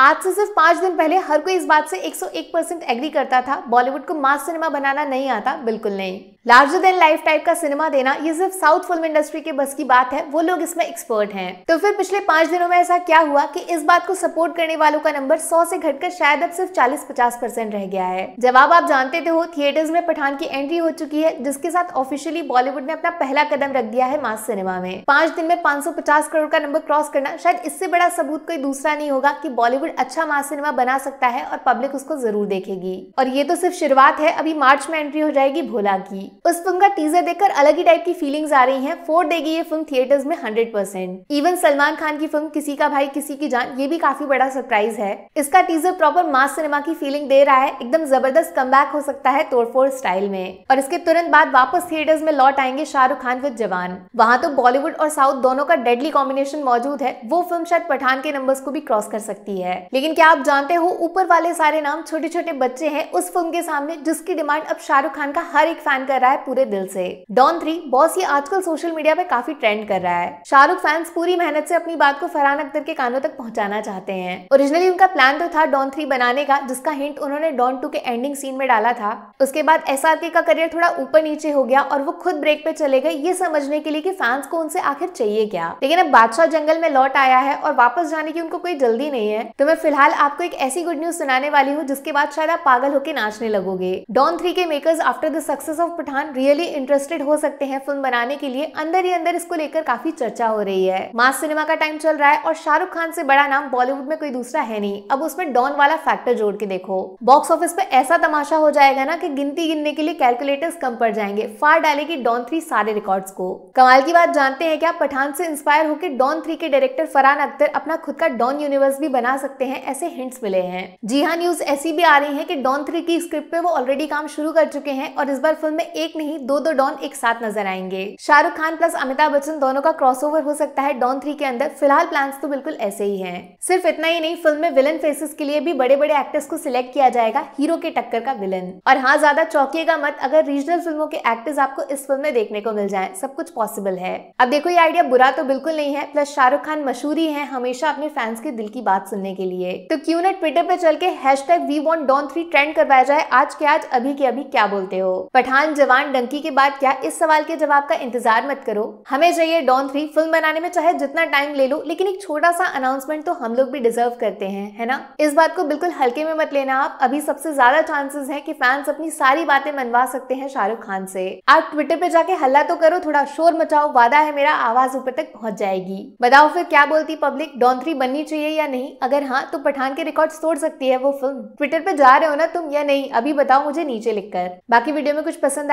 आज से सिर्फ पाँच दिन पहले हर कोई इस बात से 101 परसेंट एग्री करता था बॉलीवुड को मास सिनेमा बनाना नहीं आता बिल्कुल नहीं लार्जर देन लाइफ टाइप का सिनेमा देना ये सिर्फ साउथ फिल्म इंडस्ट्री के बस की बात है वो लोग इसमें एक्सपर्ट हैं तो फिर पिछले पांच दिनों में ऐसा क्या हुआ कि इस बात को सपोर्ट करने वालों का नंबर 100 से घटकर शायद अब सिर्फ 40-50 परसेंट रह गया है जवाब आप जानते थे तो हो थिएटर्स में पठान की एंट्री हो चुकी है जिसके साथ ऑफिशियली बॉलीवुड ने अपना पहला कदम रख दिया है मास सिनेमा में पांच दिन में पांच करोड़ का नंबर क्रॉस करना शायद इससे बड़ा सबूत कोई दूसरा नहीं होगा की बॉलीवुड अच्छा मास सिनेमा बना सकता है और पब्लिक उसको जरूर देखेगी और ये तो सिर्फ शुरुआत है अभी मार्च में एंट्री हो जाएगी भोला की उस फिल्म का टीजर देखकर अलग ही टाइप की फीलिंग्स आ रही हैं फोर देगी ये फिल्म थिएटर्स में 100 परसेंट इवन सलमान खान की फिल्म किसी का भाई किसी की जान ये भी काफी बड़ा सरप्राइज है इसका टीजर प्रॉपर मास सिनेमा की फीलिंग दे रहा है एकदम जबरदस्त कम हो सकता है तोड़फोड़ स्टाइल में और इसके तुरंत बाद वापस थिएटर्स में लौट आएंगे शाहरुख खान विद जवान वहाँ तो बॉलीवुड और साउथ दोनों का डेडली कॉम्बिनेशन मौजूद है वो फिल्म शायद पठान के नंबर को भी क्रॉस कर सकती है लेकिन क्या आप जानते हो ऊपर वाले सारे नाम छोटे छोटे बच्चे है उस फिल्म के सामने जिसकी डिमांड अब शाहरुख खान का हर एक फैन कर रहा रहा है पूरे दिल से डॉन थ्री बॉस ये आजकल सोशल मीडिया पे काफी ट्रेंड कर रहा है शाहरुख फैंस पूरी मेहनत से अपनी बात को फरहान अख्तर के कानों तक पहुंचाना चाहते हैं ओरिजिनली उनका प्लान तो था डॉन थ्री बनाने का जिसका हिंट उन्होंने डॉन टू के एंडिंग सीन में डाला था उसके बाद एस का करियर थोड़ा ऊपर नीचे हो गया और वो खुद ब्रेक पे चले गए ये समझने के लिए की फैंस को उनसे आखिर चाहिए क्या लेकिन अब बादशाह जंगल में लौट आया है और वापस जाने की उनको कोई जल्दी नहीं है तो मैं फिलहाल आपको एक ऐसी गुड न्यूज सुनाने वाली हूँ जिसके बाद शायद आप पागल होकर नाचने लगोगे डॉन थ्री के makers after the success of Pathaan really interested हो सकते हैं फिल्म बनाने के लिए अंदर ही अंदर इसको लेकर काफी चर्चा हो रही है मास सिनेमा का टाइम चल रहा है और शाहरुख खान से बड़ा नाम बॉलीवुड में कोई दूसरा है नहीं अब उसमें डॉन वाला फैक्टर जोड़ के देखो बॉक्स ऑफिस पे ऐसा तमाशा हो जाएगा ना कि गिनती गिनने के लिए कैलकुलेटर्स कम पड़ जाएंगे फार डालेगी डॉन थ्री सारे रिकॉर्ड्स को कमाल की बात जानते हैं क्या पठान से इंस्पायर होकर डॉन थ्री के डायरेक्टर फरहान अख्तर अपना खुद का डॉन यूनिवर्स भी बना सकते हैं ऐसे हिंट्स मिले हैं जी हाँ न्यूज ऐसी भी आ रही है की डॉन थ्री की स्क्रिप्ट पे वो ऑलरेडी काम शुरू कर चुके हैं और इस बार फिल्म में एक नहीं दो दो तो डॉन एक साथ नजर आएंगे शाहरुख खान प्लस अमिताभ बच्चन दोनों का क्रॉसओवर हो सकता है डॉन थ्री के अंदर फिलहाल प्लान तो बिल्कुल ऐसे ही है सिर्फ इतना ही नहीं फिल्म में विलन फेसेस के लिए भी बड़े बड़े एक्टर्स को सिलेक्ट किया जाएगा हीरो के टक्कर का विलन और हाँ ज्यादा चौकिएगा मत अगर रीजनल फिल्मों के एक्टर्स आपको इस फिल्म में देखने को मिल जाए सब कुछ पॉसिबल है अब देखो ये आइडिया बुरा तो बिल्कुल नहीं है प्लस शाहरुख खान मशहूर ही है हमेशा अपने फैंस के दिल की बात सुनने के लिए तो क्यों ना ट्विटर पे चल के hashtag we want Don three trend करवाया जाए आज के आज अभी के अभी क्या बोलते हो पठान जवान डंकी के बाद क्या इस सवाल के जवाब का इंतजार मत करो हमें चाहिए डॉन थ्री फिल्म बनाने में चाहे जितना टाइम ले लो लेकिन एक छोटा सा अनाउंसमेंट तो हम लोग भी डिजर्व करते हैं है ना इस बात को बिल्कुल हल्के में मत लेना आप अभी सबसे ज्यादा चांसेस है की फैंस अपनी सारी बातें मनवा सकते हैं शाहरुख खान से आप ट्विटर पे जाके हल्ला तो करो थोड़ा शोर मचाओ वादा है मेरा आवाज ऊपर तक पहुंच जाएगी बताओ फिर क्या बोलती पब्लिक डॉन थ्री बननी चाहिए या नहीं अगर हाँ तो पठान के रिकॉर्ड तोड़ सकती है वो फिल्म ट्विटर पे जा रहे हो ना तुम या नहीं अभी बताओ मुझे नीचे लिखकर बाकी वीडियो में कुछ पसंद